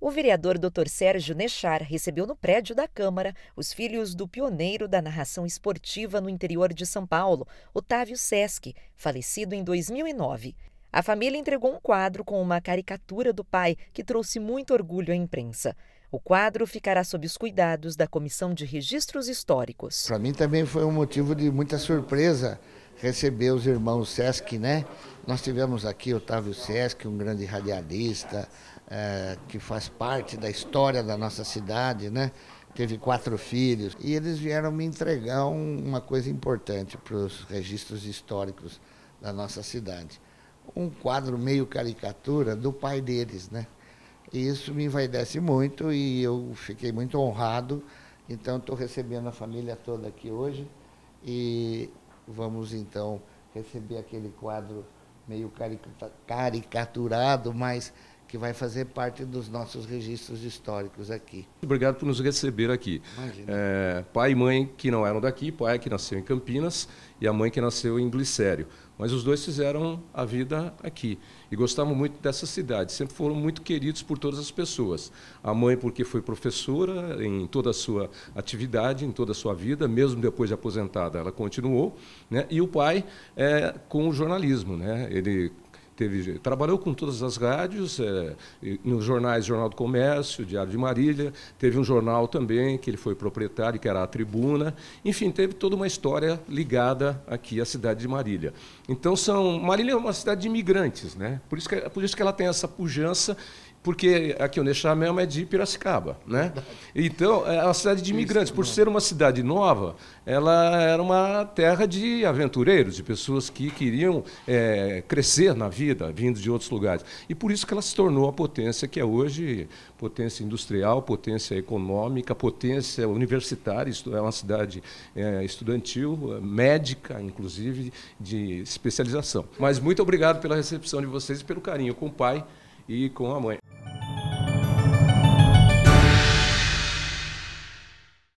O vereador Dr. Sérgio Nechar recebeu no prédio da Câmara os filhos do pioneiro da narração esportiva no interior de São Paulo, Otávio Sesc, falecido em 2009. A família entregou um quadro com uma caricatura do pai que trouxe muito orgulho à imprensa. O quadro ficará sob os cuidados da Comissão de Registros Históricos. Para mim também foi um motivo de muita surpresa receber os irmãos Sesc, né? Nós tivemos aqui Otávio Sesc, um grande radialista, é, que faz parte da história da nossa cidade, né? Teve quatro filhos. E eles vieram me entregar um, uma coisa importante para os registros históricos da nossa cidade. Um quadro meio caricatura do pai deles, né? E isso me envaidece muito e eu fiquei muito honrado. Então, estou recebendo a família toda aqui hoje e vamos então receber aquele quadro meio caricaturado, mas que vai fazer parte dos nossos registros históricos aqui. Obrigado por nos receber aqui. É, pai e mãe que não eram daqui, pai que nasceu em Campinas e a mãe que nasceu em Glicério. Mas os dois fizeram a vida aqui e gostavam muito dessa cidade, sempre foram muito queridos por todas as pessoas. A mãe porque foi professora em toda a sua atividade, em toda a sua vida, mesmo depois de aposentada, ela continuou, né? E o pai é, com o jornalismo, né? Ele teve Trabalhou com todas as rádios, é, nos jornais Jornal do Comércio, Diário de Marília, teve um jornal também que ele foi proprietário, que era a Tribuna. Enfim, teve toda uma história ligada aqui à cidade de Marília. Então, são Marília é uma cidade de imigrantes, né? Por isso que, por isso que ela tem essa pujança porque aqui o Nechamel é, é de Piracicaba, né? Então, é uma cidade de imigrantes. Por né? ser uma cidade nova, ela era uma terra de aventureiros, de pessoas que queriam é, crescer na vida, vindo de outros lugares. E por isso que ela se tornou a potência que é hoje, potência industrial, potência econômica, potência universitária, é uma cidade é, estudantil, médica, inclusive, de especialização. Mas muito obrigado pela recepção de vocês e pelo carinho com o pai e com a mãe.